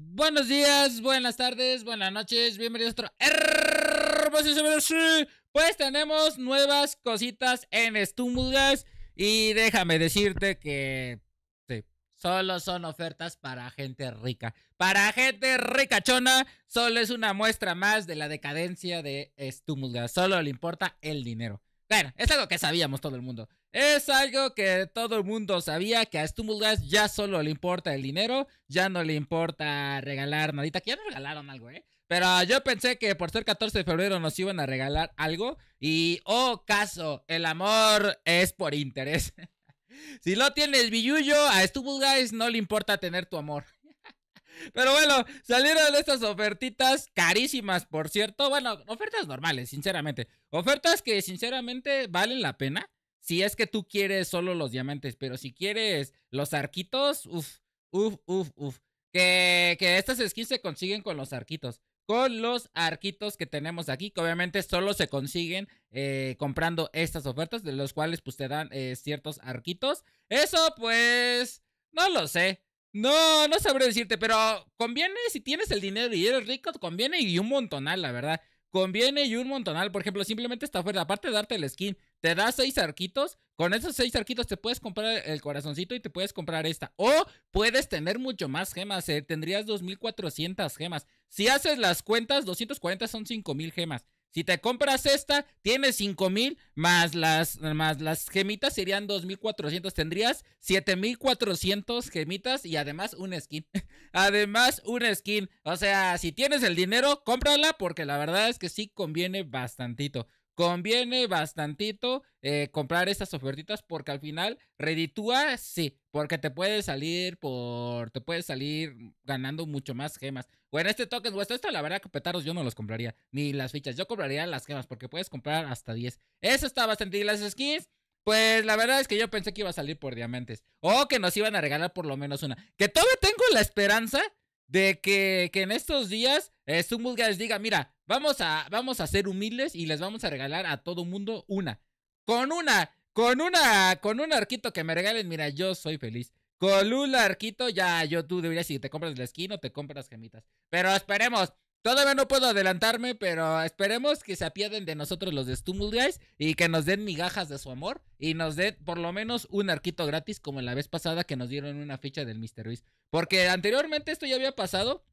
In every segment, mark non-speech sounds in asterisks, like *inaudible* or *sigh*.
Buenos días, buenas tardes, buenas noches, bienvenidos a otro Pues tenemos nuevas cositas en Stumulgas y déjame decirte que sí, solo son ofertas para gente rica. Para gente ricachona, solo es una muestra más de la decadencia de Stumulgas Solo le importa el dinero. Bueno, es algo que sabíamos todo el mundo. Es algo que todo el mundo sabía que a StumbleGuys ya solo le importa el dinero, ya no le importa regalar nadita, que ya nos regalaron algo, ¿eh? Pero yo pensé que por ser 14 de febrero nos iban a regalar algo y, oh, caso, el amor es por interés. *laughs* si no tienes billuyo, a Guys no le importa tener tu amor. Pero bueno, salieron estas ofertitas carísimas, por cierto. Bueno, ofertas normales, sinceramente. Ofertas que sinceramente valen la pena. Si es que tú quieres solo los diamantes, pero si quieres los arquitos, uff, uff, uff, uff. Que, que estas skins se consiguen con los arquitos con los arquitos que tenemos aquí, que obviamente solo se consiguen eh, comprando estas ofertas, de los cuales pues te dan eh, ciertos arquitos. Eso pues, no lo sé. No, no sabré decirte, pero conviene si tienes el dinero y eres rico, conviene y un montonal, la verdad. Conviene y un montonal. Por ejemplo, simplemente está fuera, aparte de darte el skin, te da seis arquitos. Con esos seis arquitos te puedes comprar el corazoncito y te puedes comprar esta. O puedes tener mucho más gemas. Eh, tendrías 2400 gemas. Si haces las cuentas, 240 son 5000 gemas. Si te compras esta, tienes 5000 más las, más las gemitas serían 2400. Tendrías 7400 gemitas y además un skin. *laughs* además, un skin. O sea, si tienes el dinero, cómprala porque la verdad es que sí conviene bastantito conviene bastantito eh, comprar estas ofertitas porque al final reditúa, sí, porque te puede salir por, te puedes salir ganando mucho más gemas. Bueno, este toque es esto, la verdad que petaros yo no los compraría, ni las fichas, yo compraría las gemas porque puedes comprar hasta 10. Eso está bastante, y las skins... Pues la verdad es que yo pensé que iba a salir por diamantes. O que nos iban a regalar por lo menos una. Que todavía tengo la esperanza de que, que en estos días eh, les diga, mira, Vamos a, vamos a ser humildes y les vamos a regalar a todo mundo una. Con una, con una, con un arquito que me regalen, mira, yo soy feliz. Con un arquito ya, yo tú deberías, si te compras la esquina o te compras gemitas. Pero esperemos, todavía no puedo adelantarme, pero esperemos que se apiaden de nosotros los de Stumble Guys y que nos den migajas de su amor y nos den por lo menos un arquito gratis como la vez pasada que nos dieron una ficha del Mr. Ruiz. Porque anteriormente esto ya había pasado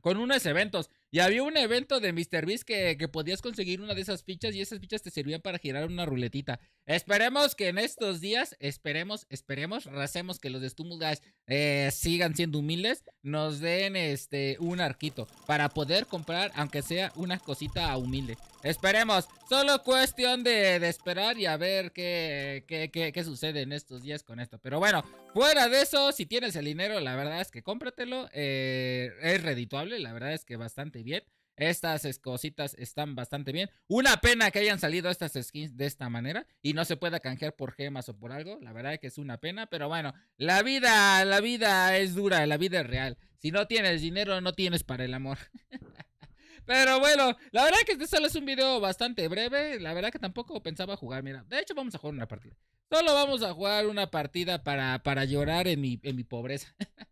con unos eventos y había un evento de Mr. Beast que, podías conseguir una de esas fichas y esas fichas te servían para girar una ruletita. Esperemos que en estos días, esperemos, esperemos, racemos que los de eh, sigan siendo humildes, nos den este un arquito para poder comprar, aunque sea una cosita humilde. Esperemos, solo cuestión de, esperar y a ver qué qué, sucede en estos días con esto. Pero bueno, fuera de eso, si tienes el dinero, la verdad es que cómpratelo. Eh, es redituable, la verdad es que bastante bien. Estas cositas están bastante bien. Una pena que hayan salido estas skins de esta manera y no se pueda canjear por gemas o por algo. La verdad que es una pena, pero bueno, la vida, la vida es dura, la vida es real. Si no tienes dinero, no tienes para el amor. *laughs* Pero bueno, la verdad que este solo es un video bastante breve. La verdad que tampoco pensaba jugar. Mira, de hecho vamos a jugar una partida. Solo vamos a jugar una partida para, para llorar en mi, en mi pobreza. *laughs*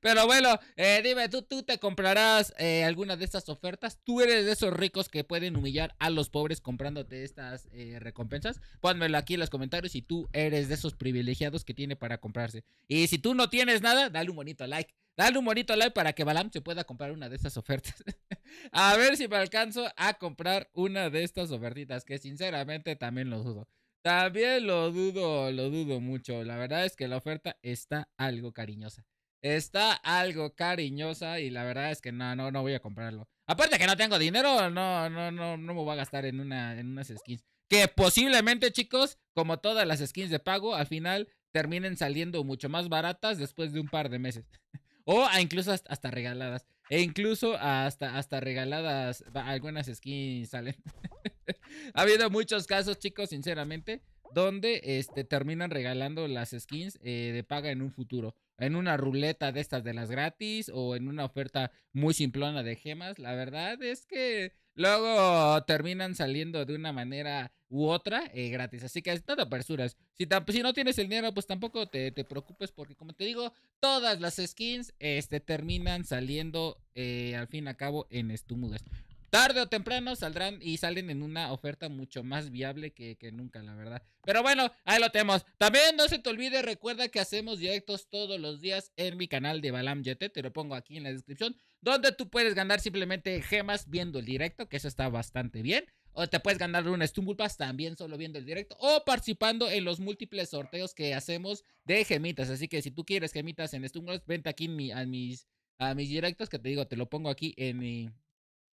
Pero bueno, eh, dime, ¿tú, ¿tú te comprarás eh, alguna de estas ofertas? ¿Tú eres de esos ricos que pueden humillar a los pobres comprándote estas eh, recompensas? Pónmelo aquí en los comentarios si tú eres de esos privilegiados que tiene para comprarse. Y si tú no tienes nada, dale un bonito like. Dale un bonito like para que Balam se pueda comprar una de estas ofertas. *laughs* a ver si me alcanzo a comprar una de estas ofertitas, que sinceramente también lo dudo. También lo dudo, lo dudo mucho. La verdad es que la oferta está algo cariñosa está algo cariñosa y la verdad es que no, no, no voy a comprarlo. Aparte que no tengo dinero, no, no, no, no me voy a gastar en, una, en unas skins. Que posiblemente, chicos, como todas las skins de pago, al final terminen saliendo mucho más baratas después de un par de meses. *laughs* o incluso hasta, regaladas. E incluso hasta, hasta regaladas algunas skins salen. *laughs* ha habido muchos casos, chicos, sinceramente, donde este, terminan regalando las skins eh, de paga en un futuro en una ruleta de estas de las gratis o en una oferta muy simplona de gemas. La verdad es que luego terminan saliendo de una manera u otra eh, gratis. Así que no te apresuras. Si, si, no tienes el dinero, pues tampoco te, preocupes porque como te digo, todas las skins este, terminan saliendo eh, al fin y al cabo en estúmulas tarde o temprano saldrán y salen en una oferta mucho más viable que, nunca, la verdad. Pero bueno, ahí lo tenemos. También no se te olvide, recuerda que hacemos directos todos los días en mi canal de Balam YT, te lo pongo aquí en la descripción, donde tú puedes ganar simplemente gemas viendo el directo, que eso está bastante bien. O te puedes ganar un Stumble Pass también solo viendo el directo. O participando en los múltiples sorteos que hacemos de gemitas. Así que si tú quieres gemitas en Stumble vente aquí a mis, a mis directos que te digo, te lo pongo aquí en mi,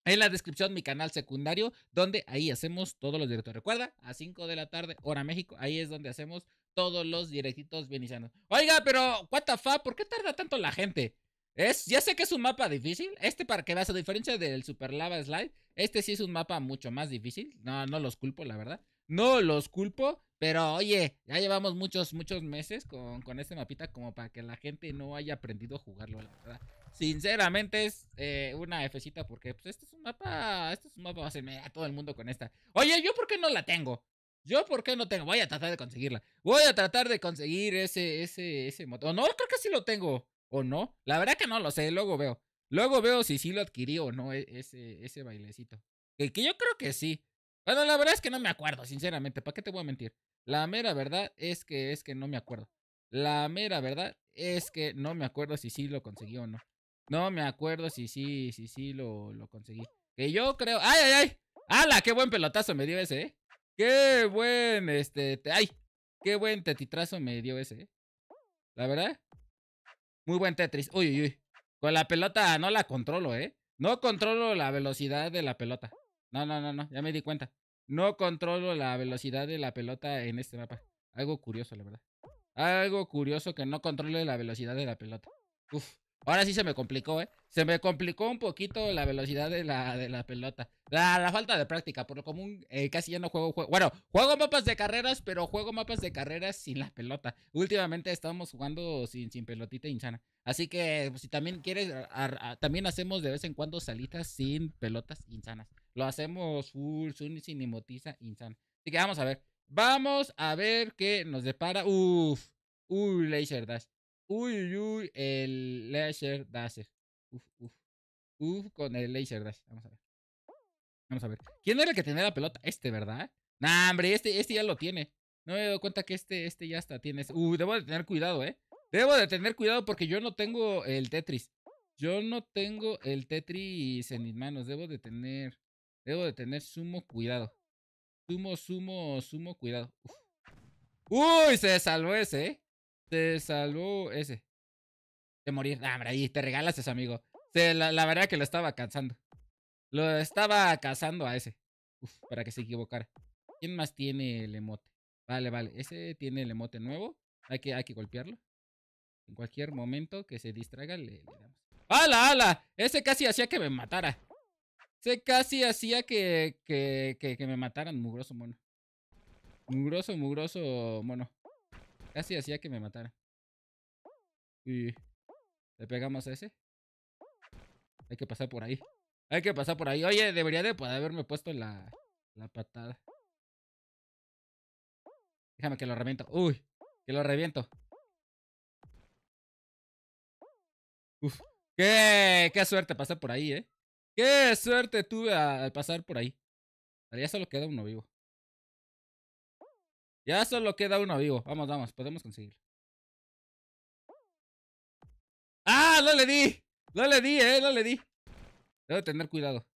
en la descripción mi canal secundario, donde ahí hacemos todos los directos. Recuerda, a 5 de la tarde, hora México, ahí es donde hacemos todos los directitos venecianos. Oiga, pero, what the fuck, ¿por qué tarda tanto la gente? Es, ya sé que es un mapa difícil, este para que veas, a diferencia del Super Lava Slide, este sí es un mapa mucho más difícil, no, no los culpo, la verdad. No los culpo, pero oye, ya llevamos muchos, muchos meses con, con este mapita como para que la gente no haya aprendido a jugarlo, la verdad. Sinceramente es eh, una Fcita porque pues este es un mapa, este es un mapa, va a todo el mundo con esta. Oye, ¿yo por qué no la tengo? ¿Yo por qué no tengo? Voy a tratar de conseguirla. Voy a tratar de conseguir ese, ese, ese motor. No, creo que sí lo tengo. ¿O no? La verdad que no lo sé, luego veo. Luego veo si sí lo adquirí o no e, ese, ese bailecito. que yo creo que sí. Bueno, la verdad es que no me acuerdo, sinceramente. ¿Para qué te voy a mentir? La mera verdad es que es que no me acuerdo. La mera verdad es que no me acuerdo si sí lo conseguí o no. No me acuerdo si sí, si sí lo, lo conseguí. Que yo creo. ¡Ay, ay, ay! ¡Hala! ¡Qué buen pelotazo me dio ese, eh! ¡Qué buen, este. ¡Ay! ¡Qué buen tetitrazo me dio ese, eh! La verdad. Muy buen Tetris. Uy, uy, uy. Con la pelota no la controlo, eh. No controlo la velocidad de la pelota. No, no, no, ya me di cuenta. No controlo la velocidad de la pelota en este mapa. Algo curioso, la verdad. Algo curioso que no controle la velocidad de la pelota. Uf, ahora sí se me complicó, ¿eh? Se me complicó un poquito la velocidad de la, de la pelota. La, la falta de práctica, por lo común eh, casi ya no juego, juego, Bueno, juego mapas de carreras, pero juego mapas de carreras sin la pelota. Últimamente estamos jugando sin, sin pelotita insana. Así que pues, si también quieres, también hacemos de vez en cuando salitas sin pelotas insanas. Lo hacemos full, sin emotiza, insan Así que vamos a ver. Vamos a ver qué nos depara. Uf. Uy, Laser Dash. Uy, uy, el Laser dash Uf, uf. Uf, con el Laser Dash. Vamos a ver. Vamos a ver. ¿Quién era el que tenía la pelota? Este, ¿verdad? Nah, hombre, este, este ya lo tiene. No me he dado cuenta que este, este ya está. Tiene. debo de tener cuidado, ¿eh? Debo de tener cuidado porque yo no tengo el Tetris. Yo no tengo el Tetris en mis manos. Debo de tener Debo de tener sumo cuidado. Sumo, sumo, sumo cuidado. ¡Uy! Se salvó ese, ¿eh? Se salvó ese. De morir. Ah, te regalas ese amigo. la, verdad que lo estaba cansando. Lo estaba cazando a ese. Uf, para que se equivocara. ¿Quién más tiene el emote? Vale, vale. Ese tiene el emote nuevo. Hay que, hay que golpearlo. En cualquier momento que se distraiga, le, le damos. ¡Hala, hala! Ese casi hacía que me matara. Se casi hacía que, que, que, que me mataran, mugroso mono. Mugroso, mugroso mono. Casi hacía que me mataran. Y... ¿Le pegamos a ese? Hay que pasar por ahí. Hay que pasar por ahí. Oye, debería de poder haberme puesto la, la patada. Déjame que lo reviento. Uy, que lo reviento. Uf. Qué, qué suerte pasar por ahí, eh. ¡Qué suerte tuve al pasar por ahí! Ya solo queda uno vivo. Ya solo queda uno vivo. Vamos, vamos, podemos conseguirlo. ¡Ah! ¡No le di! ¡No le di, eh! ¡No le di! Debo tener cuidado.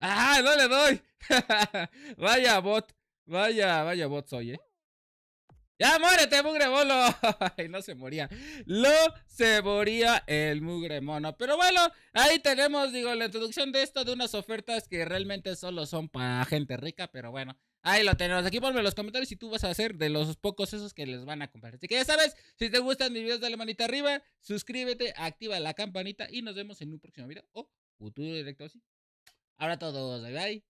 ¡Ah! ¡No le doy! *laughs* vaya bot. Vaya, vaya bot soy, eh. Ya muérete, mugre mono. *laughs* y no se moría. Lo se moría el mugre mono. Pero bueno, ahí tenemos, digo, la introducción de esto, de unas ofertas que realmente solo son para gente rica. Pero bueno, ahí lo tenemos. Aquí ponme los comentarios si tú vas a hacer de los pocos esos que les van a comprar. Así que ya sabes, si te gustan mis videos, dale manita arriba, suscríbete, activa la campanita y nos vemos en un próximo video o futuro directo así. Ahora todos, bye bye.